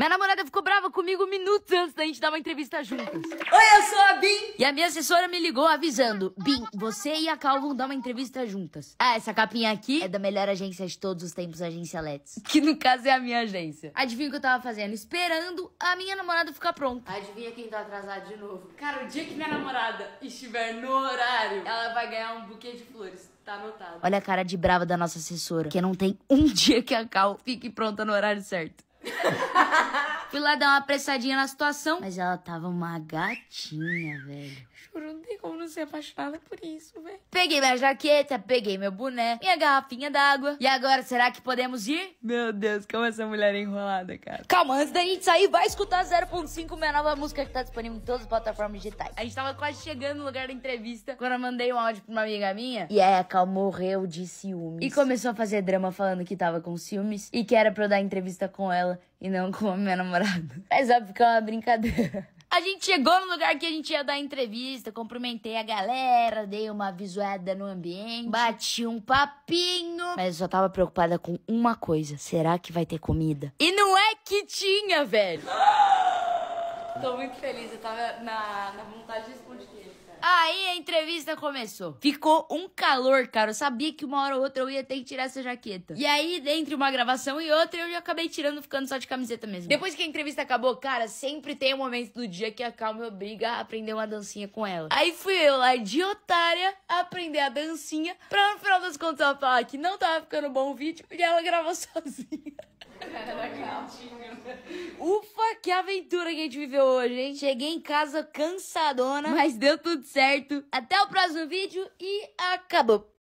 Minha namorada ficou brava comigo minutos antes da gente dar uma entrevista juntas. Oi, eu sou a Bim! E a minha assessora me ligou avisando: Bim, você e a Cal vão dar uma entrevista juntas. Ah, essa capinha aqui é da melhor agência de todos os tempos, a agência Let's. Que no caso é a minha agência. Adivinha o que eu tava fazendo? Esperando a minha namorada ficar pronta. Adivinha quem tá atrasado de novo? Cara, o dia que minha namorada estiver no horário, ela vai ganhar um buquê de flores. Tá anotado. Olha a cara de brava da nossa assessora, que não tem um dia que a Cal fique pronta no horário certo. Fui lá dar uma apressadinha na situação, mas ela tava uma gatinha, velho. Chorando de ser apaixonada por isso, velho. Peguei minha jaqueta, peguei meu boné, minha garrafinha d'água. E agora, será que podemos ir? Meu Deus, como essa mulher é enrolada, cara. Calma, antes da gente sair, vai escutar 0.5, minha nova música que tá disponível em todas as plataformas digitais. A gente tava quase chegando no lugar da entrevista quando eu mandei um áudio pra uma amiga minha. E a é, Cal morreu de ciúmes. E começou a fazer drama falando que tava com ciúmes e que era pra eu dar entrevista com ela e não com a minha namorada. Mas óbvio que é uma brincadeira. A gente chegou no lugar que a gente ia dar entrevista, cumprimentei a galera, dei uma visuada no ambiente, bati um papinho, mas eu só tava preocupada com uma coisa: será que vai ter comida? E não é que tinha, velho! Tô muito feliz, eu tava na, na vontade de explodir ele, Aí a entrevista começou. Ficou um calor, cara. Eu sabia que uma hora ou outra eu ia ter que tirar essa jaqueta. E aí, dentre uma gravação e outra, eu já acabei tirando, ficando só de camiseta mesmo. Depois que a entrevista acabou, cara, sempre tem um momento do dia que a Calma me obriga a aprender uma dancinha com ela. Aí fui eu lá de otária aprender a dancinha pra no final das contas ela falar que não tava ficando bom o vídeo e ela gravou sozinha aventura que a gente viveu hoje, hein? Cheguei em casa cansadona, mas deu tudo certo. Até o próximo vídeo e acabou!